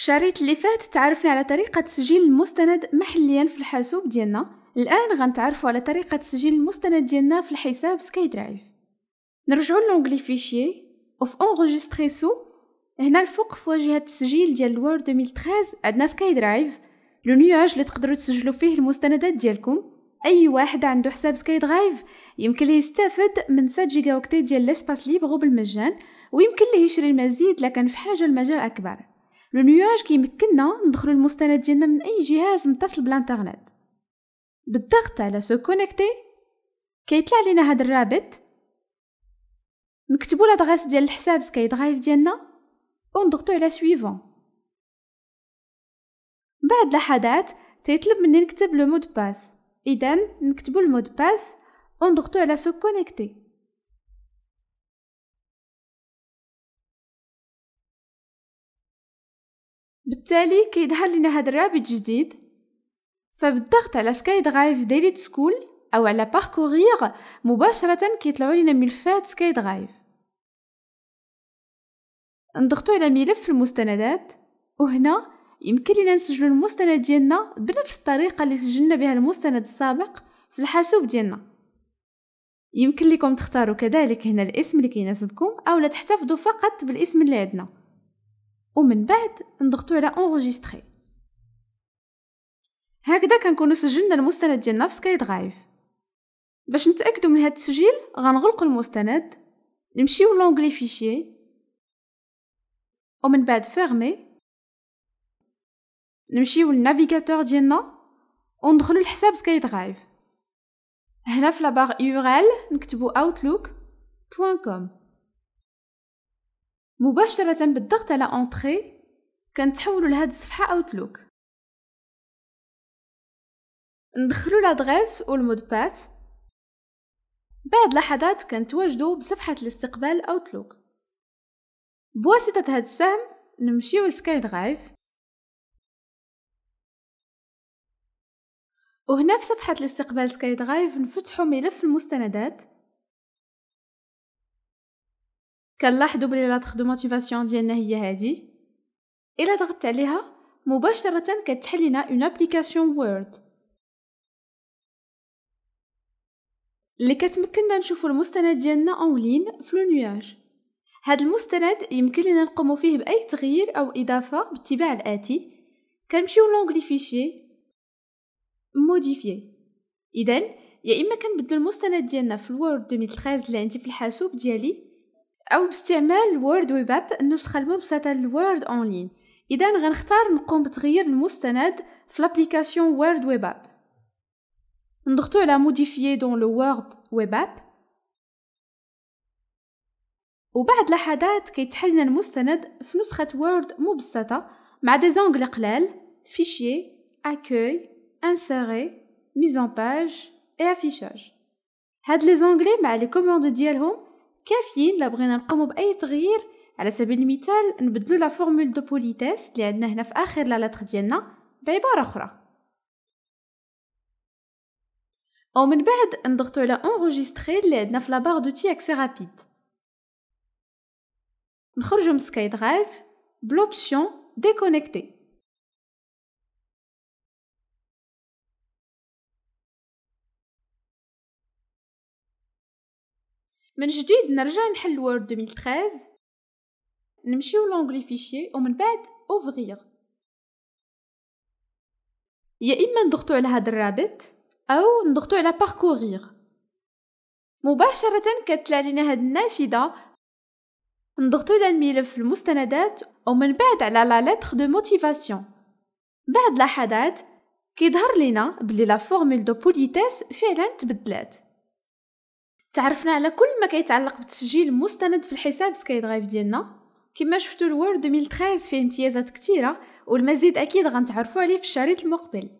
الشريط اللي فات تعرفنا على طريقة تسجيل المستند محليا في الحاسوب ديالنا الآن غنتعرفوا على طريقة تسجيل المستند ديالنا في الحساب سكاي درايف نرجعوا لونجلي فيشي وفي اونغوجيستري سو هنا الفوق في واجهة التسجيل ديال الوورد 2013 عندنا سكاي درايف لو نواج اللي تقدروا تسجلوا فيه المستندات ديالكم اي واحد عنده حساب سكاي درايف يمكن ليه يستافد من 7 جيجا اوكتي ديال ليسباس ليبغو بالمجان ويمكن ليه يشري المزيد لكن في حاجه المجال اكبر لو نواج كيمكننا ندخلو المستند ديالنا من اي جهاز متصل بالانترنت بالضغط على سو كونيكتي كيطلع لينا هذا الرابط نكتبو لادريس ديال الحساب سكاي درايف ديالنا ونضغطو على سويفون بعد لحظات تيطلب مني نكتب لو مود باس اذا نكتبو المود باس ونضغطو على سو كونيكتي بالتالي كيظهر لنا هاد الرابط جديد فبالضغط على سكاي درايف ديليت سكول او على باركوريغ مباشره كيطلعوا لنا ملفات سكاي درايف نضغطوا على ملف المستندات وهنا يمكن لنا نسجل المستند ديالنا بنفس الطريقه اللي سجلنا بها المستند السابق في الحاسوب ديالنا يمكن لكم تختاروا كذلك هنا الاسم اللي كيناسبكم او لا تحتفظوا فقط بالاسم اللي عندنا ومن بعد نضغطوا على اونغوجيستري هكذا كنكونوا سجلنا المستند ديالنا في سكاي درايف باش نتاكدوا من هذا التسجيل غنغلقوا المستند نمشيو لونغلي فيشي ومن بعد فيرمي نمشيو للنافيغاتور ديالنا وندخلوا لحساب سكاي درايف هنا في لاباغ يو ار ال outlook.com مباشرة بالضغط على انتري كنتحولو لهاد الصفحة اوتلوك ندخلو لادغيس والمود باس بعد لحظات كنتواجدو بصفحة الاستقبال اوتلوك بواسطة هاد السهم نمشيو لسكاي درايف وهنا في صفحة الاستقبال سكاي درايف نفتحو ملف المستندات كنلاحظوا بلي لا دو موتيفاسيون ديالنا هي هادي الا ضغطت عليها مباشره كتحل لنا اون ابليكاسيون وورد اللي كتمكننا نشوفوا المستند ديالنا اونلاين في لو نياج هذا المستند يمكن لنا نقومو فيه باي تغيير او اضافه باتباع الاتي كنمشيو لونغلي فيشي موديفي اذا يا اما كنبدلو المستند ديالنا في الوورد 2013 اللي عندي في الحاسوب ديالي أو باستعمال وورد ويباب النسخة المبسطة للوورد أونلاين إذا غنختار نقوم بتغيير المستند في لابليكاسيون وورد ويباب نضغطو على موديفيي دون لو وورد ويباب وبعد لحظات كيتحل لنا المستند في نسخة وورد مبسطة مع دي زونغل قلال فيشيي اكوي انسيري ميزون باج اي افيشاج هاد لي زونغلي مع لي كوموند ديالهم كافيين لا بغينا نقوموا باي تغيير على سبيل المثال نبدلوا لا فورمول دو بوليتيس اللي عندنا هنا في اخر لا لتر ديالنا بعباره اخرى ومن بعد نضغطوا على انغوجيستري اللي عندنا في لا بار دوتي اكسي رابيد نخرجوا من سكاي درايف بلوبسيون ديكونيكتي من جديد نرجع نحل وورد 2013 نمشيو لونغلي فيشي ومن بعد اوفغيغ يا اما نضغطو على هاد الرابط او نضغطو على باركوريغ مباشرة كتطلع لنا هاد النافذة نضغطو على الملف المستندات ومن بعد على لا لتر دو موتيفاسيون بعد لحظات كيظهر لينا بلي لا فورمول دو بوليتيس فعلا تبدلات تعرفنا على كل ما كيتعلق بالتسجيل مستند في الحساب سكاي درايف ديالنا كما شفتوا الوورد 2013 فيه امتيازات كثيره والمزيد اكيد غنتعرفوا عليه في الشريط المقبل